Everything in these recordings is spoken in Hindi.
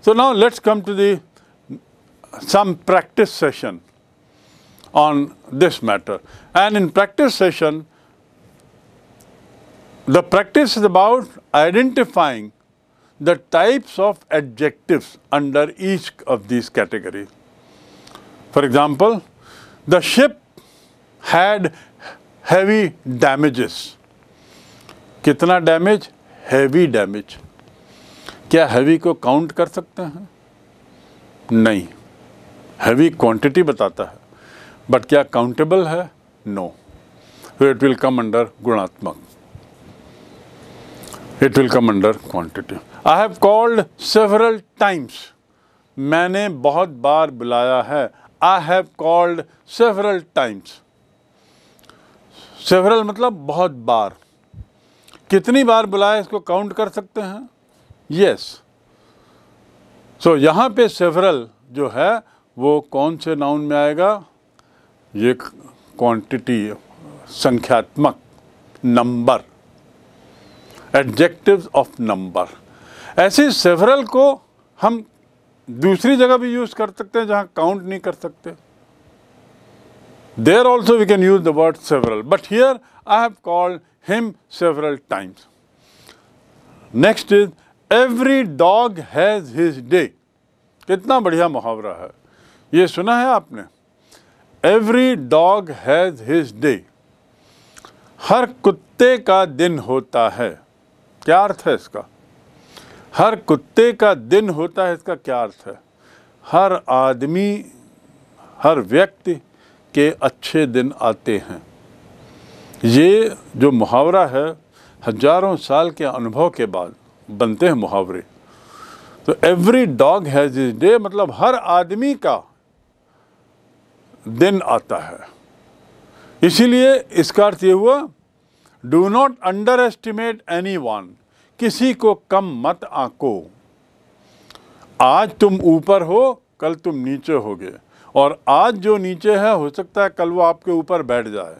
So now let's come to the some practice session on this matter. And in practice session, the practice is about identifying the types of adjectives under each of these categories. For example, the ship had heavy damages. Kitna damage? Heavy damage. क्या हैवी को काउंट कर सकते हैं नहीं हैवी क्वांटिटी बताता है बट क्या काउंटेबल है no it will come under गुणात्मक it will come under quantity I have called several times मैंने बहुत बार बुलाया है I have called several times several मतलब बहुत बार कितनी बार बुलाया इसको काउंट कर सकते हैं यस सो यहाँ पे सेवरल जो है वो कौन से नाउन में आएगा ये क्वांटिटी संख्यात्मक नंबर एडजेक्टिव ऑफ नंबर ऐसे सेवरल को हम दूसरी जगह भी यूज़ कर सकते हैं जहाँ काउंट नहीं कर सकते there also we can use the word several but here I have called him several times next is every dog has his day कितना बढ़िया मुहावरा है ये सुना है आपने every dog has his day हर कुत्ते का दिन होता है क्या अर्थ है इसका हर कुत्ते का दिन होता है इसका क्या अर्थ है हर आदमी हर व्यक्ति के अच्छे दिन आते हैं ये जो मुहावरा है हजारों साल के अनुभव के बाद बनते हैं मुहावरे तो every dog has his day मतलब हर आदमी का दिन आता है इसीलिए इसका अर्थ ये हुआ do not underestimate anyone किसी को कम मत आंको आज तुम ऊपर हो कल तुम नीचे होगे और आज जो नीचे है हो सकता है कल वो आपके ऊपर बैठ जाए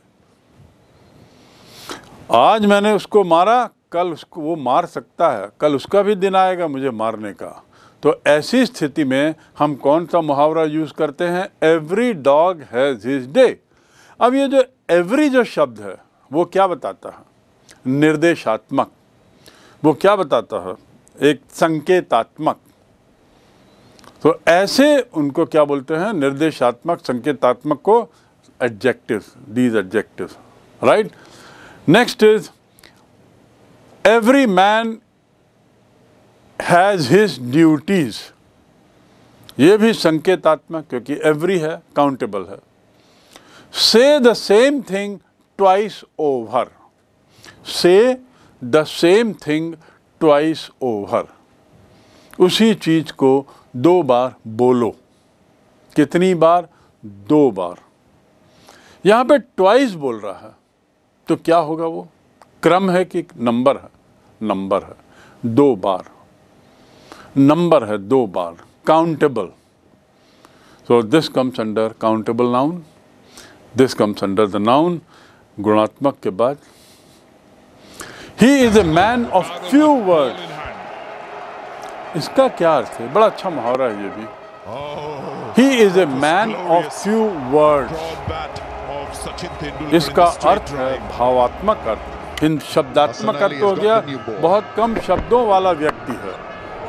आज मैंने उसको मारा कल उसको वो मार सकता है कल उसका भी दिन आएगा मुझे मारने का तो ऐसी स्थिति में हम कौन सा मुहावरा यूज़ करते हैं every dog has his day अब ये जो एवरी जो शब्द है वो क्या बताता है निर्देशात्मक वो क्या बताता है एक संकेतात्मक तो ऐसे उनको क्या बोलते हैं निर्देशात्मक संकेतात्मक को adjective these adjective right next is every man has his duties ये भी संकेतात्मक क्योंकि एवरी है काउंटेबल है say the same thing twice over say the same thing twice over उसी चीज़ को दो बार बोलो कितनी बार दो बार यहाँ पे ट्वाइस बोल रहा है तो क्या होगा वो क्रम है कि नंबर है नंबर है दो बार नंबर है दो बार countable so this comes under countable noun this comes under the noun गुणात्मक के बाद ही is a man of few word इसका क्या अर्थ है बड़ा अच्छा मुहावरा है ये भी ही is a man of few word इसका अर्थ है भावात्मक अर्थ हिंद शब्दात्मक अर्थ हो गया बहुत कम शब्दों वाला व्यक्ति है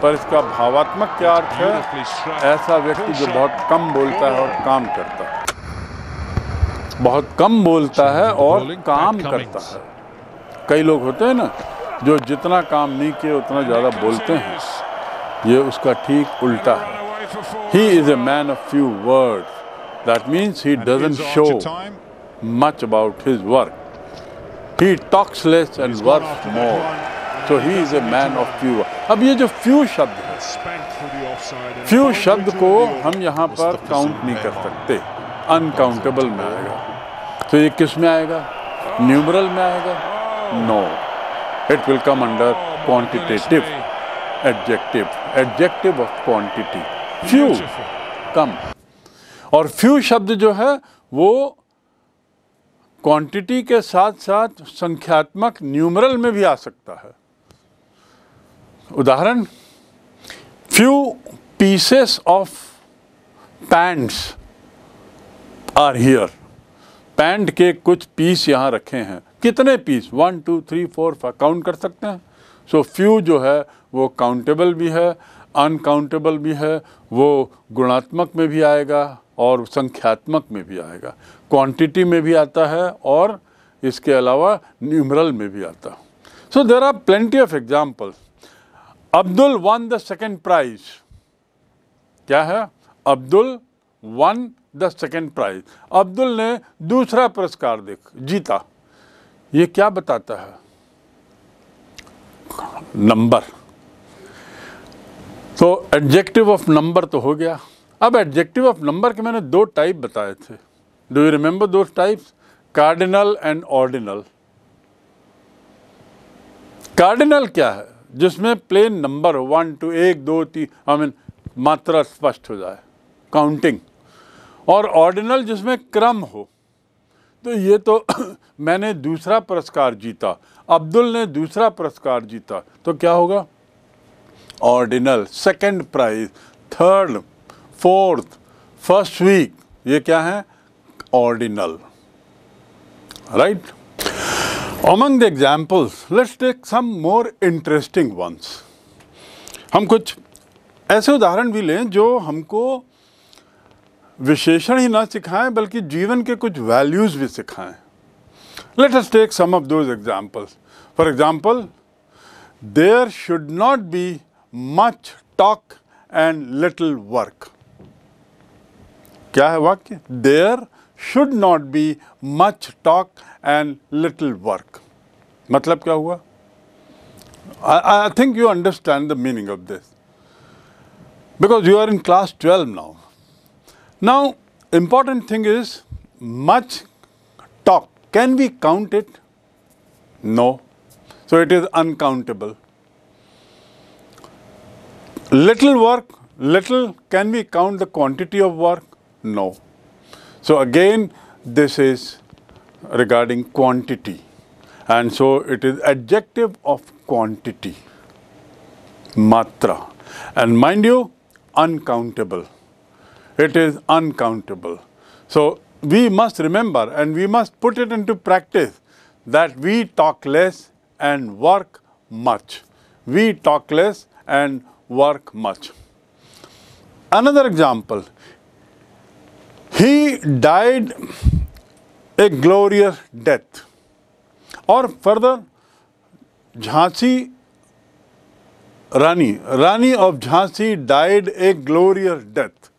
पर इसका भावात्मक क्या अर्थ है ऐसा व्यक्ति जो बहुत कम बोलता है और काम करता है बहुत कम बोलता है और काम करता है कई लोग होते हैं ना जो जितना काम नहीं किए उतना ज़्यादा बोलते हैं ये उसका ठीक उल्टा है he is a man of few word that means he doesn't show much about his work He talks less and works more. So he is a man of few. अब ये जो few शब्द है few शब्द को हम यहाँ पर काउंट नहीं कर सकते अनकाउंटेबल में आएगा तो ये किस में आएगा न्यूमरल में आएगा no it will come under quantitative adjective adjective of quantity few कम और फ्यू शब्द जो है वो क्वांटिटी के साथ साथ संख्यात्मक न्यूमरल में भी आ सकता है उदाहरण few pieces of pants are here pant के कुछ पीस यहाँ रखे हैं कितने piece one two three four five count कर सकते हैं सो so, फ्यू जो है वो काउंटेबल भी है अनकाउंटेबल भी है वो गुणात्मक में भी आएगा और संख्यात्मक में भी आएगा क्वांटिटी में भी आता है और इसके अलावा न्यूमरल में भी आता so there are plenty of examples Abdul won the second prize क्या है Abdul won the second prize Abdul ने दूसरा पुरस्कार देख जीता ये क्या बताता है नंबर तो एडजेक्टिव ऑफ नंबर तो हो गया अब एडजेक्टिव ऑफ नंबर के मैंने दो टाइप बताए थे Do you remember those types? Cardinal and ordinal. Cardinal क्या है जिसमें प्लेन नंबर वन टू एक दो तीन आई मीन मात्रा स्पष्ट हो जाए काउंटिंग और ऑर्डिनल जिसमें क्रम हो तो ये तो मैंने दूसरा पुरस्कार जीता अब्दुल ने दूसरा पुरस्कार जीता तो क्या होगा ordinal second prize third fourth first week ये क्या है ordinal. Right? Among the examples, let's take some more interesting ones. हम कुछ ऐसे उदाहरण भी लें जो हमको विशेषण ही ना सिखाएं बल्कि जीवन के कुछ वैल्यूज़ भी सिखाएं let us take some of those examples for example there should not be much talk and little work क्या है वाक्य there should not be much talk and little work. Matlab क्या हुआ? I, I think you understand the meaning of this. Because you are in class 12 now. Now, important thing is much talk. Can we count it? No. So it is uncountable. Little work, little, can we count the quantity of work? No. So again, this is regarding quantity and so it is adjective of quantity, matra. And mind you, uncountable. It is uncountable. So we must remember and we must put it into practice that we talk less and work much. We talk less and work much. Another example, he died a glorious death और further Jhansi Rani Rani of Jhansi died a glorious death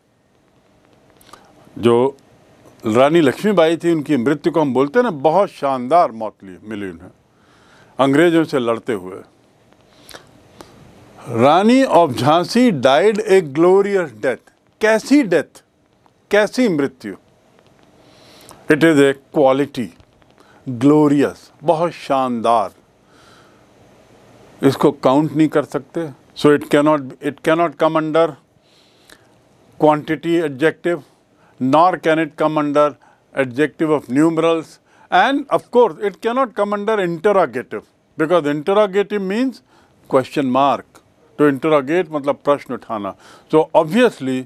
जो रानी लक्ष्मीबाई थी उनकी मृत्यु को हम बोलते हैं ना बहुत शानदार मौत ली मिली उन्हें अंग्रेजों से लड़ते हुए Rani of Jhansi died a glorious death कैसी डेथ कैसी मृत्यु it is a quality glorious बहुत शानदार इसको काउंट नहीं कर सकते so it cannot it cannot come under quantity adjective nor can it come under adjective of numerals and of course it cannot come under interrogative because interrogative means question mark to interrogate मतलब प्रश्न उठाना so obviously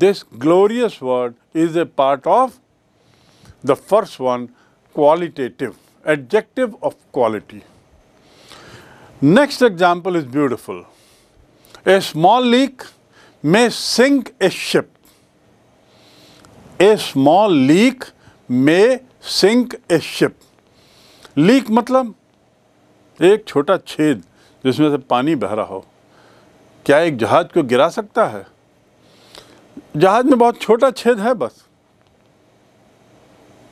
This glorious word is a part of the first one, qualitative, adjective of quality. Next example is beautiful. A small leak may sink a ship. A small leak may sink a ship. leak matlab ek chhota chhed jisme se pani beh raha ho kya ek jahaz ko gira sakta hai जहाज में बहुत छोटा छेद है बस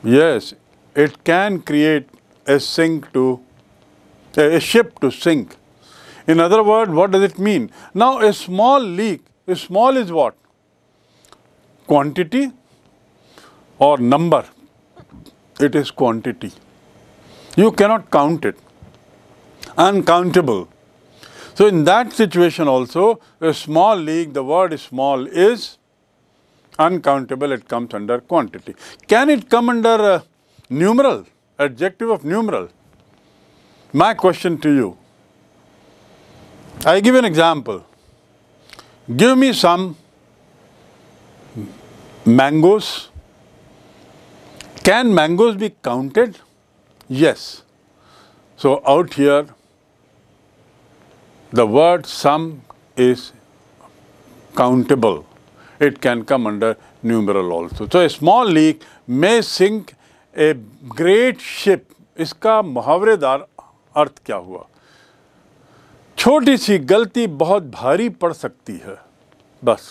yes it can create a sink to a ship to sink. In other words, what does it mean? Now, a small leak, a small is what? Quantity or number? It is quantity. You cannot count it. Uncountable. So, in that situation also, a small leak, the word small is uncountable, it comes under quantity. Can it come under uh, numeral, adjective of numeral? My question to you, I give an example. Give me some mangoes. Can mangoes be counted? Yes. So out here, the word some is countable. it can come under numeral also. So a small leak may sink a great ship. इसका मुहावरेदार अर्थ क्या हुआ छोटी सी गलती बहुत भारी पड़ सकती है बस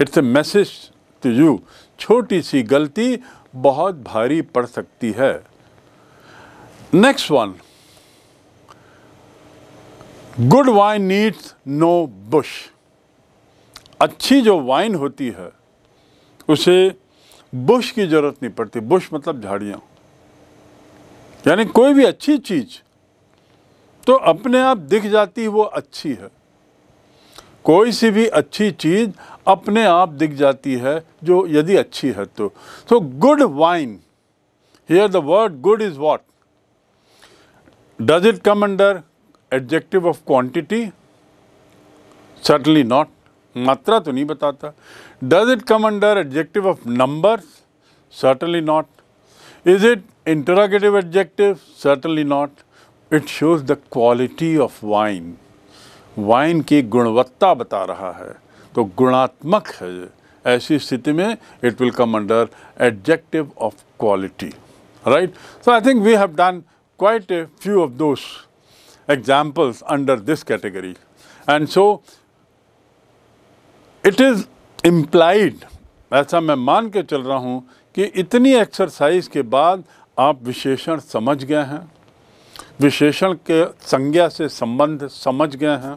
it's a message to you छोटी सी गलती बहुत भारी पड़ सकती है next one good wine needs no bush अच्छी जो वाइन होती है उसे बुश की ज़रूरत नहीं पड़ती बुश मतलब झाड़ियाँ यानी कोई भी अच्छी चीज़ तो अपने आप दिख जाती वो अच्छी है कोई सी भी अच्छी चीज़ अपने आप दिख जाती है जो यदि अच्छी है तो तो good wine here the word good is what does it come under adjective of quantity certainly not मात्रा तो नहीं बताता does it come under adjective of numbers certainly not is it interrogative adjective certainly not it shows the quality of wine wine की गुणवत्ता बता रहा है तो गुणात्मक है ऐसी स्थिति में it will come under adjective of quality right so I think we have done quite a few of those examples under this category and so it is implied ऐसा मैं मान के चल रहा हूँ कि इतनी एक्सरसाइज के बाद आप विशेषण समझ गए हैं विशेषण के संज्ञा से संबंध समझ गए हैं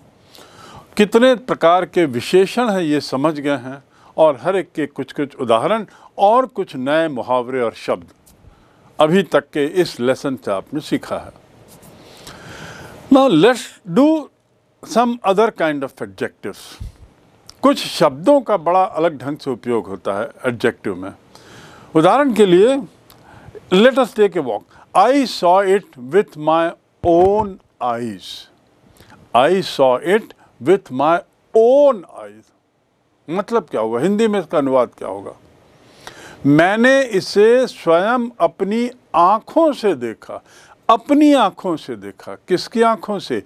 कितने प्रकार के विशेषण हैं ये समझ गए हैं और हर एक के कुछ कुछ उदाहरण और कुछ नए मुहावरे और शब्द अभी तक के इस लेसन से आपने सीखा है now let's do some other kind of adjectives कुछ शब्दों का बड़ा अलग ढंग से उपयोग होता है एडजेक्टिव में उदाहरण के लिए let us take a walk I saw it with my own eyes I saw it with my own eyes मतलब क्या होगा हिंदी में इसका अनुवाद क्या होगा मैंने इसे स्वयं अपनी आंखों से देखा अपनी आंखों से देखा किसकी आंखों से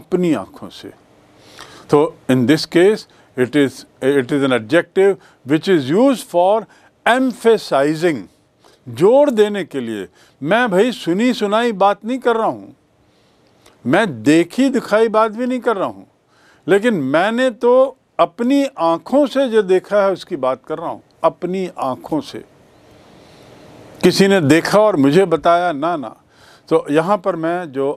अपनी आंखों से तो in this case It is, it is an adjective which is used for emphasizing, जोड़ देने के लिए मैं भाई सुनी सुनाई बात नहीं कर रहा हूँ मैं देखी दिखाई बात भी नहीं कर रहा हूँ लेकिन मैंने तो अपनी आँखों से जो देखा है उसकी बात कर रहा हूँ अपनी आँखों से किसी ने देखा और मुझे बताया ना ना तो यहाँ पर मैं जो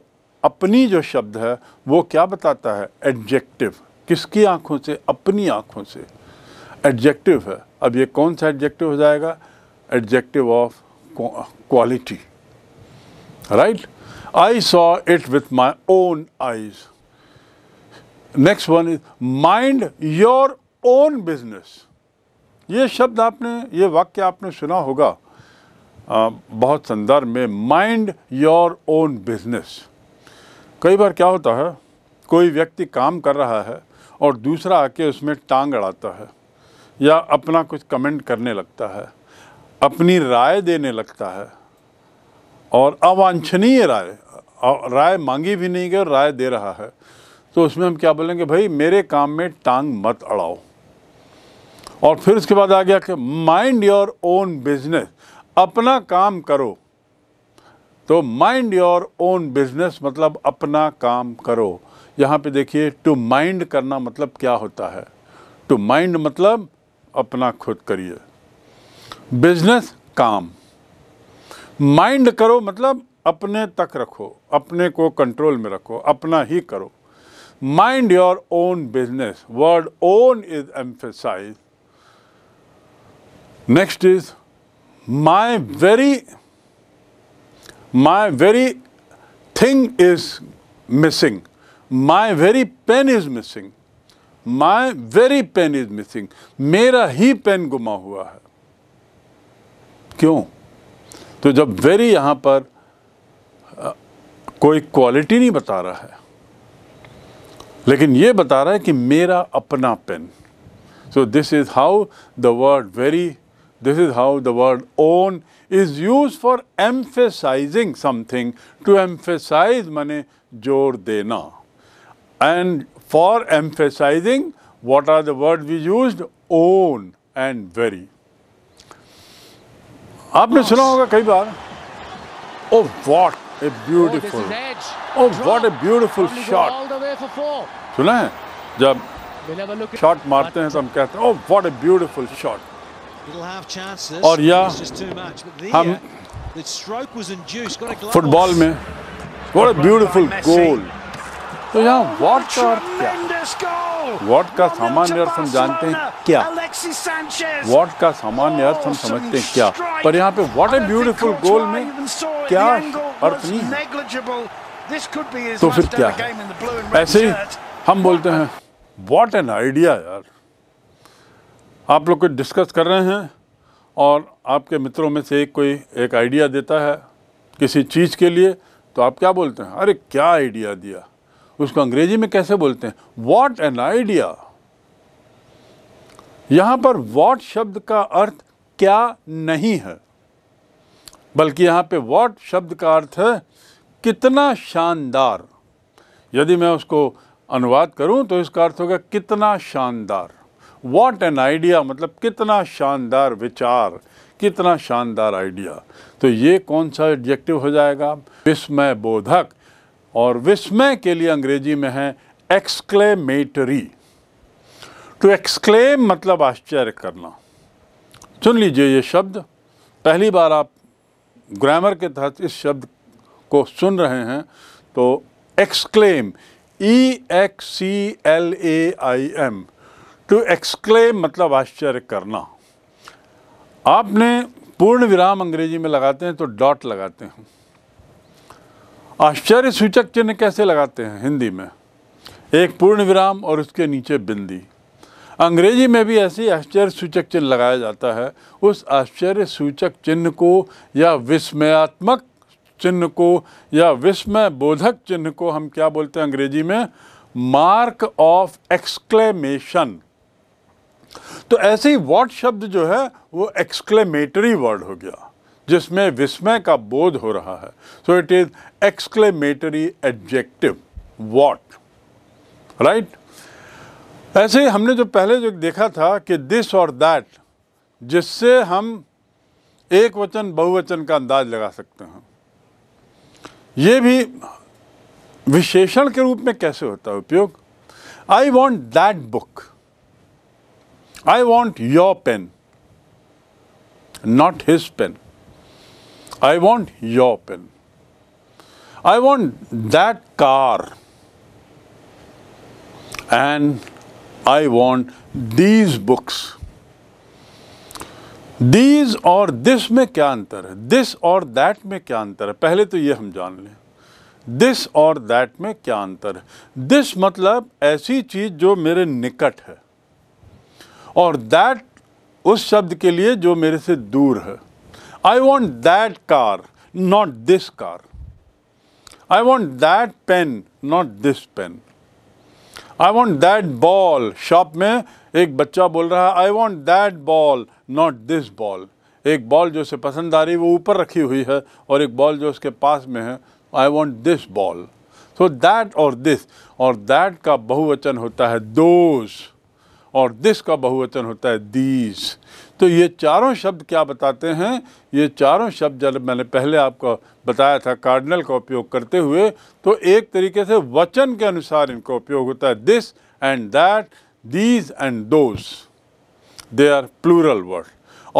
अपनी जो शब्द है वो क्या बताता है एडजेक्टिव किसकी आंखों से अपनी आंखों से एडजेक्टिव है अब ये कौन सा एडजेक्टिव हो जाएगा adjective of quality right I saw it with my own eyes next one is mind your own business ये शब्द आपने ये वाक्य आपने सुना होगा आ, बहुत संदर्भ में माइंड योर ओन बिजनेस कई बार क्या होता है कोई व्यक्ति काम कर रहा है और दूसरा आके उसमें टांग अड़ाता है या अपना कुछ कमेंट करने लगता है अपनी राय देने लगता है और अवांछनीय राय राय मांगी भी नहीं गई और राय दे रहा है तो उसमें हम क्या बोलेंगे भाई मेरे काम में टांग मत अड़ाओ और फिर उसके बाद आ गया कि माइंड योर ओन बिजनेस अपना काम करो तो माइंड योर ओन बिजनेस मतलब अपना काम करो यहाँ पे देखिए टू माइंड करना मतलब क्या होता है टू माइंड मतलब अपना खुद करिए बिजनेस काम माइंड करो मतलब अपने तक रखो अपने को कंट्रोल में रखो अपना ही करो mind your own business word own is emphasise next is my very my very thing is missing my very pen is missing my very pen is missing मेरा ही पेन गुमा हुआ है क्यों तो जब वेरी यहां पर कोई क्वालिटी नहीं बता रहा है लेकिन ये बता रहा है कि मेरा अपना pen so this is how the word very this is how the word own is use for emphasising something to emphasise मने जोर देना and for emphasizing what are the words we used own and very आपने सुना होगा कई बार oh what a beautiful oh what a beautiful shot सुना है जब शॉट मारते हैं तो हम कहते हैं oh what a beautiful shot और या हम फुटबॉल में व्हाट ए ब्यूटीफुल गोल तो यहाँ वॉट का अर्थ क्या वॉट का सामान्य अर्थ हम जानते हैं क्या वॉट का सामान्य अर्थ हम oh, समझते हैं क्या पर यहाँ पे वॉट ए ब्यूटिफुल गोल में क्या अर्थ नहीं तो फिर क्या है ऐसे ही हम बोलते हैं वॉट एन आइडिया यार आप लोग कुछ डिस्कस कर रहे हैं और आपके मित्रों में से एक कोई एक आइडिया देता है किसी चीज़ के लिए तो आप क्या बोलते हैं अरे क्या आइडिया दिया उसको अंग्रेजी में कैसे बोलते हैं वॉट एन आइडिया यहां पर वॉट शब्द का अर्थ क्या नहीं है बल्कि यहां पे वॉट शब्द का अर्थ है कितना शानदार यदि मैं उसको अनुवाद करूं तो इसका अर्थ होगा कितना शानदार वॉट एन आइडिया मतलब कितना शानदार विचार कितना शानदार आइडिया तो ये कौन सा एडजेक्टिव हो जाएगा विस्मय बोधक और विस्मय के लिए अंग्रेजी में है एक्सक्लेमेटरी टू एक्सक्लेम मतलब आश्चर्य करना सुन लीजिए ये शब्द पहली बार आप ग्रामर के तहत इस शब्द को सुन रहे हैं तो exclaim E X C L A I M to exclaim मतलब आश्चर्य करना आपने पूर्ण विराम अंग्रेजी में लगाते हैं तो डॉट लगाते हैं आश्चर्य सूचक चिन्ह कैसे लगाते हैं हिंदी में एक पूर्ण विराम और उसके नीचे बिंदी अंग्रेजी में भी ऐसे आश्चर्य सूचक चिन्ह लगाया जाता है उस आश्चर्य सूचक चिन्ह को या विस्मयात्मक चिन्ह को या विस्मय बोधक चिन्ह को हम क्या बोलते हैं अंग्रेजी में मार्क ऑफ एक्सक्लेमेशन तो ऐसे ही वर्ड शब्द जो है वो एक्सक्लेमेटरी वर्ड हो गया जिसमें विस्मय का बोध हो रहा है so it is exclamatory adjective what right ऐसे ही हमने जो पहले जो देखा था कि दिस और दैट जिससे हम एक वचन बहुवचन का अंदाज लगा सकते हैं ये भी विशेषण के रूप में कैसे होता है उपयोग I want that book I want your pen not his pen I want your pen. I want that car. And I want these books. These और दिस में क्या अंतर है दिस और दैट में क्या अंतर है पहले तो ये हम जान लें दिस और दैट में क्या अंतर है दिस मतलब ऐसी चीज़ जो मेरे निकट है और दैट उस शब्द के लिए जो मेरे से दूर है I want that car not this car I want that pen not this pen I want that ball shop में एक बच्चा बोल रहा है I want that ball not this ball एक बॉल जो उसे पसंद आ रही वो ऊपर रखी हुई है और एक बॉल जो उसके पास में है I want this ball so that और दिस और दैट का बहुवचन होता है दोज और दिस का बहुवचन होता है दीज तो ये चारों शब्द क्या बताते हैं ये चारों शब्द जब मैंने पहले आपको बताया था कार्डनल का उपयोग करते हुए तो एक तरीके से वचन के अनुसार इनका उपयोग होता है this and that these and those they are plural word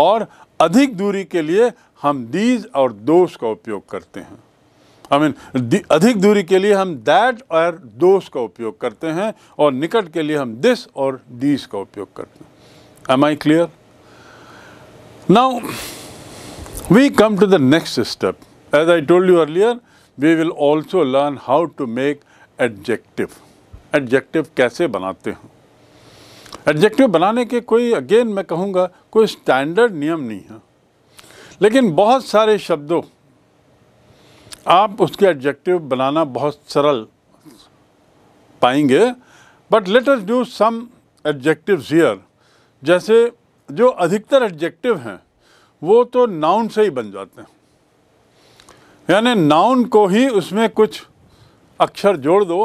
और अधिक दूरी के लिए हम दीज और दोष का उपयोग करते हैं आई I मीन mean, अधिक दूरी के लिए हम दैट और दोष का उपयोग करते हैं और निकट के लिए हम दिस और दीज का उपयोग करते हैं am I clear Now, we come to the next step. As I told you earlier, we will also learn how to make adjective. Adjective कैसे बनाते हैं Adjective बनाने के कोई again मैं कहूँगा कोई standard नियम नहीं है लेकिन बहुत सारे शब्दों आप उसके एडजेक्टिव बनाना बहुत सरल पाएंगे but let us do some adjectives here जैसे जो अधिकतर एडजेक्टिव हैं वो तो नाउन से ही बन जाते हैं यानी नाउन को ही उसमें कुछ अक्षर जोड़ दो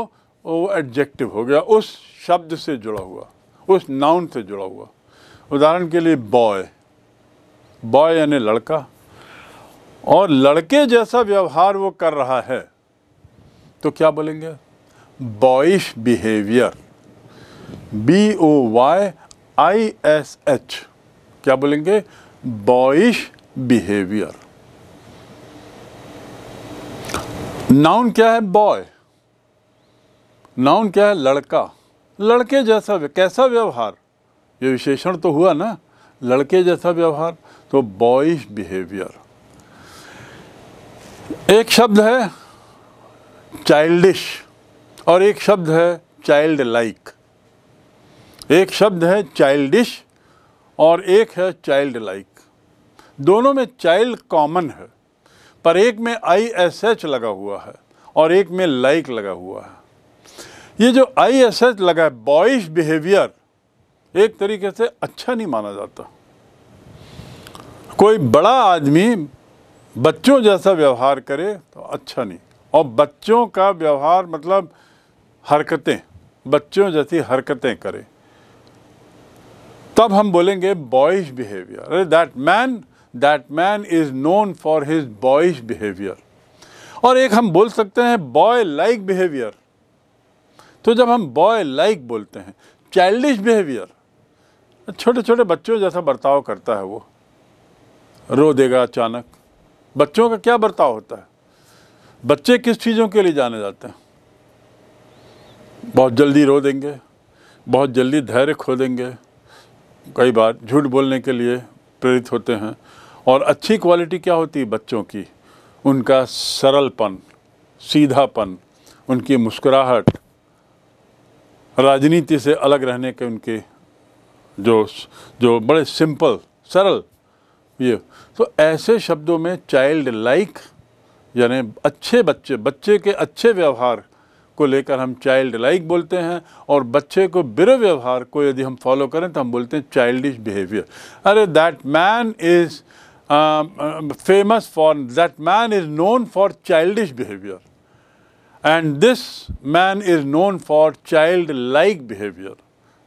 वो एडजेक्टिव हो गया उस शब्द से जुड़ा हुआ उस नाउन से जुड़ा हुआ उदाहरण के लिए बॉय बॉय यानी लड़का और लड़के जैसा व्यवहार वो कर रहा है तो क्या बोलेंगे boyish behaviour B O Y I S H क्या बोलेंगे बॉइश बिहेवियर नाउन क्या है बॉय नाउन क्या है लड़का लड़के जैसा कैसा व्यवहार ये विशेषण तो हुआ ना लड़के जैसा व्यवहार तो बॉइश बिहेवियर एक शब्द है चाइल्डिश और एक शब्द है चाइल्ड लाइक एक शब्द है चाइल्डिश और एक है चाइल्ड लाइक दोनों में चाइल्ड कॉमन है पर एक में आई एस एच लगा हुआ है और एक में लाइक लगा हुआ है ये जो आई एस एच लगा है बॉयश बिहेवियर एक तरीके से अच्छा नहीं माना जाता कोई बड़ा आदमी बच्चों जैसा व्यवहार करे तो अच्छा नहीं और बच्चों का व्यवहार मतलब हरकतें बच्चों जैसी हरकतें करें तब हम बोलेंगे बॉयज बिहेवियर अरे that man that man is known for his boyish behaviour और एक हम बोल सकते हैं बॉय लाइक बिहेवियर तो जब हम बॉय लाइक बोलते हैं चाइल्डिश बिहेवियर छोटे छोटे बच्चों जैसा बर्ताव करता है वो रो देगा अचानक बच्चों का क्या बर्ताव होता है बच्चे किस चीज़ों के लिए जाने जाते हैं बहुत जल्दी रो देंगे बहुत जल्दी धैर्य खो देंगे कई बार झूठ बोलने के लिए प्रेरित होते हैं और अच्छी क्वालिटी क्या होती है बच्चों की उनका सरलपन सीधापन उनकी मुस्कुराहट राजनीति से अलग रहने के उनके जो जो बड़े सिंपल सरल ये तो ऐसे शब्दों में चाइल्ड लाइक यानी अच्छे बच्चे बच्चे के अच्छे व्यवहार को लेकर हम चाइल्ड लाइक बोलते हैं और बच्चे को बिर व्यवहार को यदि हम फॉलो करें तो हम बोलते हैं चाइल्डिश बिहेवियर अरे that man is famous for that man is known for childish behaviour and this man is known for childlike behaviour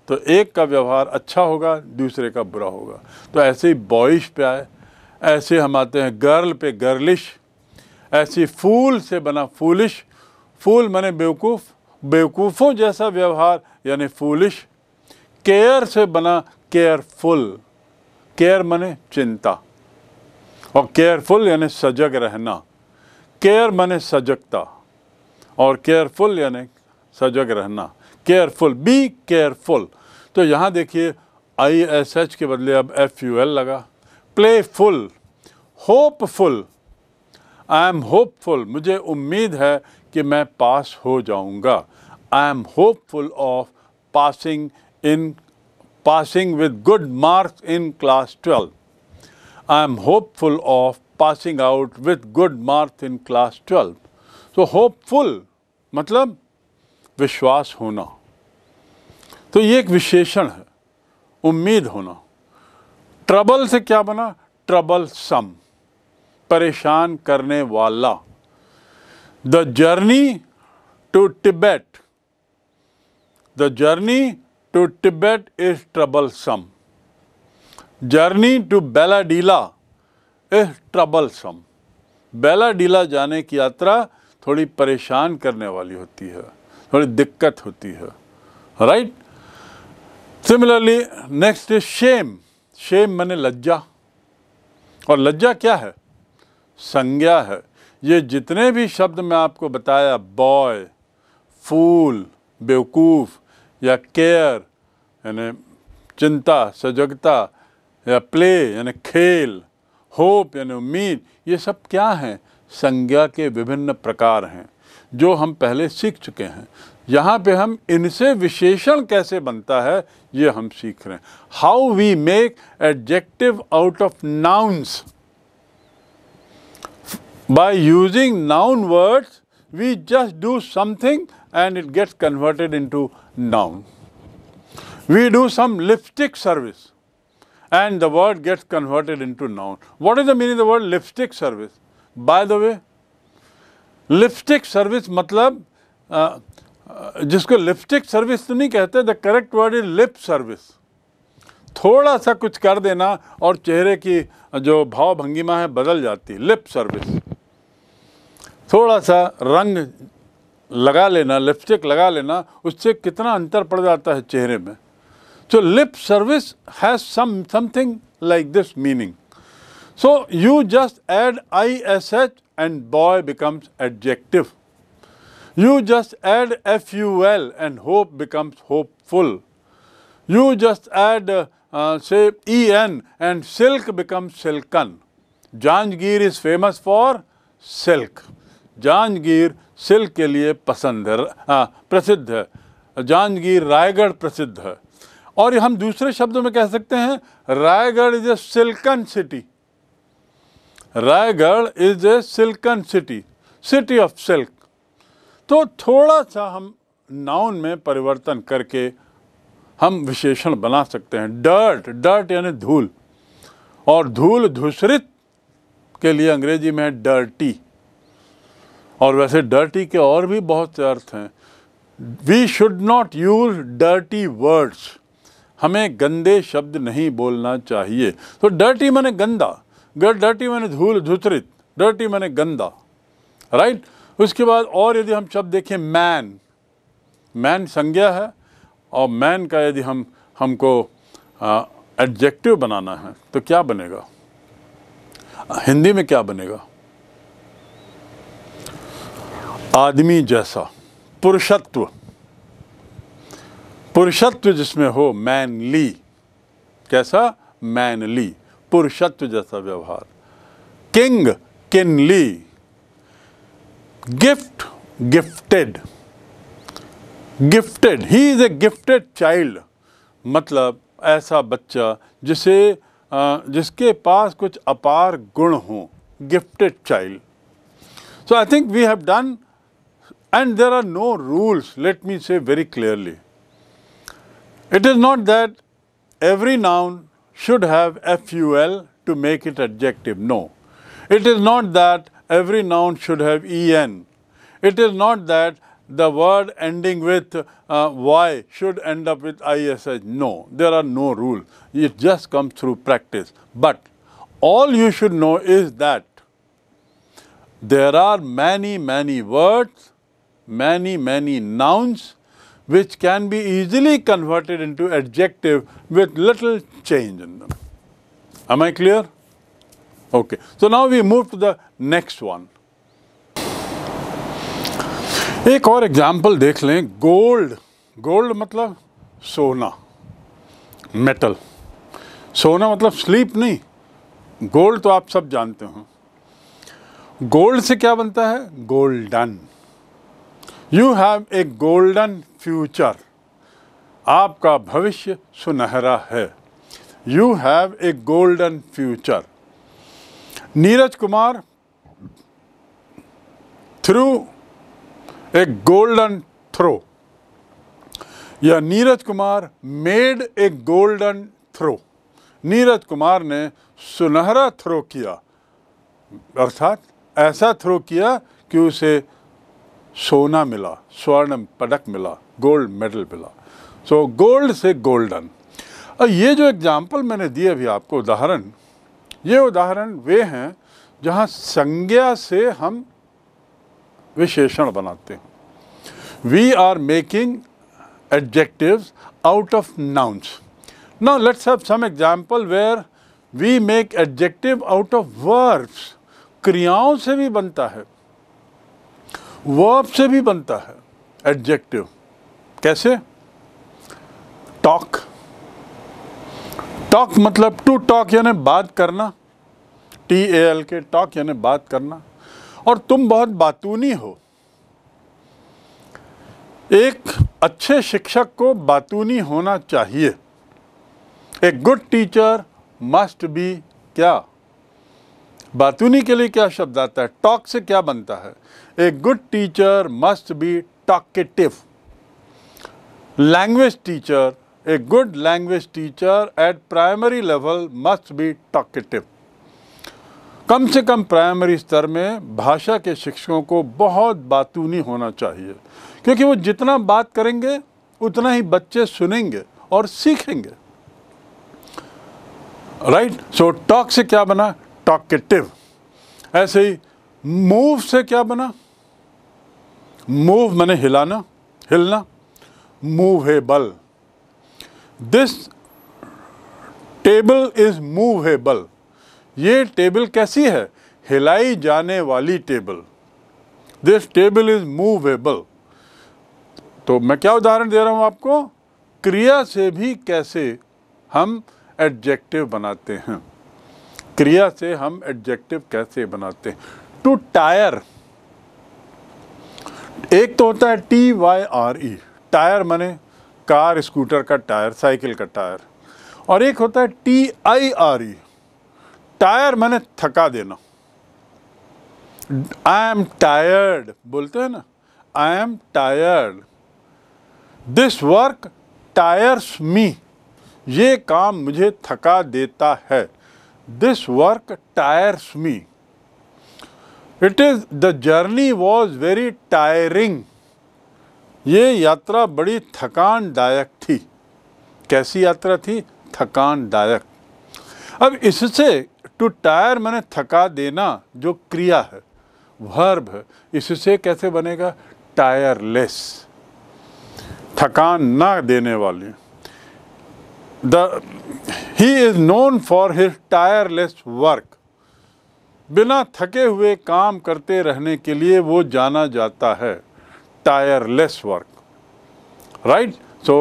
तो एक का व्यवहार अच्छा होगा दूसरे का बुरा होगा तो ऐसे ही बॉइश पे आए ऐसे हम आते हैं गर्ल पे गर्लिश ऐसी फूल से बना फूलिश फूल मैंने बेवकूफ़ बेवकूफ़ों जैसा व्यवहार यानी फूलिश केयर से बना केयरफुल केयर मने चिंता और केयरफुल यानी सजग रहना केयर मने सजगता और केयरफुल यानी सजग रहना केयरफुल बी केयरफुल तो यहाँ देखिए आई एस एच के बदले अब एफ यू एल लगा playful hopeful I am hopeful मुझे उम्मीद है कि मैं पास हो जाऊंगा I am hopeful of passing in passing with good marks in class twelve I am hopeful of passing out with good marks in class twelve तो होपफुल मतलब विश्वास होना तो ये एक विशेषण है उम्मीद होना ट्रबल से क्या बना ट्रबल सम परेशान करने वाला The journey to Tibet, the journey to Tibet is troublesome. Journey to Belladila is troublesome. बेलाडीला जाने की यात्रा थोड़ी परेशान करने वाली होती है थोड़ी दिक्कत होती है right similarly next is shame shame मैंने लज्जा और लज्जा क्या है संज्ञा है ये जितने भी शब्द मैं आपको बताया बॉय फूल बेवकूफ़ या केयर यानी चिंता सजगता या प्ले यानी खेल होप यानी उम्मीद ये सब क्या हैं संज्ञा के विभिन्न प्रकार हैं जो हम पहले सीख चुके हैं यहाँ पे हम इनसे विशेषण कैसे बनता है ये हम सीख रहे हैं how we make adjective out of nouns By using noun words, we just do something and it gets converted into noun. We do some lipstick service and the word gets converted into noun. What is the meaning of the word lipstick service? By the way, lipstick service matlab uh, जिसको लिपस्टिक सर्विस तो नहीं कहते the correct word is lip service थोड़ा सा कुछ कर देना और चेहरे की जो भाव भंगिमा है बदल जाती है लिप सर्विस थोड़ा सा रंग लगा लेना लिपस्टिक लगा लेना उससे कितना अंतर पड़ जाता है चेहरे में so lip service has some something like this meaning so you just add I S H and boy becomes adjective you just add F U L and hope becomes hopeful you just add से E N and silk becomes silken Janjgir is famous for silk Jahangir silk के लिए पसंद है प्रसिद्ध है जहांगीर रायगढ़ प्रसिद्ध है और हम दूसरे शब्दों में कह सकते हैं Raigarh is a silken city Raigarh is a silken city city of silk तो थोड़ा सा हम नाउन में परिवर्तन करके हम विशेषण बना सकते हैं डर्ट डर्ट यानी धूल और धूल धूसरित के लिए अंग्रेजी में डर्टी और वैसे डर्टी के और भी बहुत से अर्थ हैं we should not use dirty words हमें गंदे शब्द नहीं बोलना चाहिए तो डर्टी मैंने गंदा डर्टी मैंने धूल धुतरित डर्टी मैंने गंदा राइट उसके बाद और यदि हम शब्द देखें मैन मैन संज्ञा है और मैन का यदि हम हमको एडजेक्टिव बनाना है तो क्या बनेगा हिंदी में क्या बनेगा आदमी जैसा पुरुषत्व पुरुषत्व जिसमें हो मैनली कैसा मैनली पुरुषत्व जैसा व्यवहार king kingly gift gifted gifted he is a gifted child मतलब ऐसा बच्चा जिसे जिसके पास कुछ अपार गुण हो gifted child so I think we have done And there are no rules, let me say very clearly. It is not that every noun should have FUL to make it adjective, no. It is not that every noun should have EN. It is not that the word ending with uh, Y should end up with ISH. No, there are no rules. It just comes through practice. But all you should know is that there are many, many words many, many nouns which can be easily converted into adjective with little change in them. Am I clear? Okay. So now we move to the next one. एक और एग्जाम्पल देख लें गोल्ड गोल्ड मतलब सोना मेटल सोना मतलब स्लीप नहीं गोल्ड तो आप सब जानते हो गोल्ड से क्या बनता है golden you have a golden future आपका भविष्य सुनहरा है you have a golden future Neeraj Kumar threw a golden throw या Neeraj Kumar made a golden throw Neeraj Kumar ने सुनहरा थ्रो किया अर्थात ऐसा थ्रो किया कि उसे सोना मिला स्वर्ण पदक मिला गोल्ड मेडल मिला सो so, गोल्ड से गोल्डन और ये जो एग्ज़ाम्पल मैंने दिए अभी आपको उदाहरण ये उदाहरण वे हैं जहाँ संज्ञा से हम विशेषण बनाते हैं we are making adjective out of nouns ना let's have some example where we make adjective out of verbs क्रियाओं से भी बनता है वर्ब से भी बनता है एडजेक्टिव कैसे टॉक टॉक मतलब टू टॉक यानी बात करना T A L K talk यानी बात करना और तुम बहुत बातूनी हो एक अच्छे शिक्षक को बातूनी होना चाहिए a good teacher must be क्या बातूनी के लिए क्या शब्द आता है टॉक से क्या बनता है a good teacher must be talkative language teacher a good language teacher at primary level must be talkative कम से कम प्राइमरी स्तर में भाषा के शिक्षकों को बहुत बातूनी होना चाहिए क्योंकि वो जितना बात करेंगे उतना ही बच्चे सुनेंगे और सीखेंगे राइट सो टॉक से क्या बना टॉकेटिव ऐसे ही मूव से क्या बना मूव मैंने हिलाना हिलना movable this table is movable ये टेबल कैसी है हिलाई जाने वाली table this table is movable तो मैं क्या उदाहरण दे रहा हूँ आपको क्रिया से भी कैसे हम एडजेक्टिव बनाते हैं क्रिया से हम एडजेक्टिव कैसे बनाते हैं टू टायर एक तो होता है T Y R E tyre माने कार स्कूटर का टायर साइकिल का टायर और एक होता है T I R E tyre माने थका देना आई एम टायर्ड बोलते हैं ना I am tired this work tires me ये काम मुझे थका देता है this work tires me. It is, the journey was very tiring. ये यात्रा बड़ी थकान दायक थी कैसी यात्रा थी थकान दायक अब इससे टू टायर मैंने थका देना जो क्रिया है वर्ब है इससे कैसे बनेगा टायरलेस थकान ना देने वाली the he is known for his tireless work बिना थके हुए काम करते रहने के लिए वो जाना जाता है tireless work right so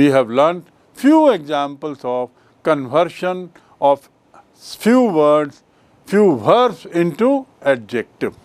we have learned few examples of conversion of few words few verbs into adjective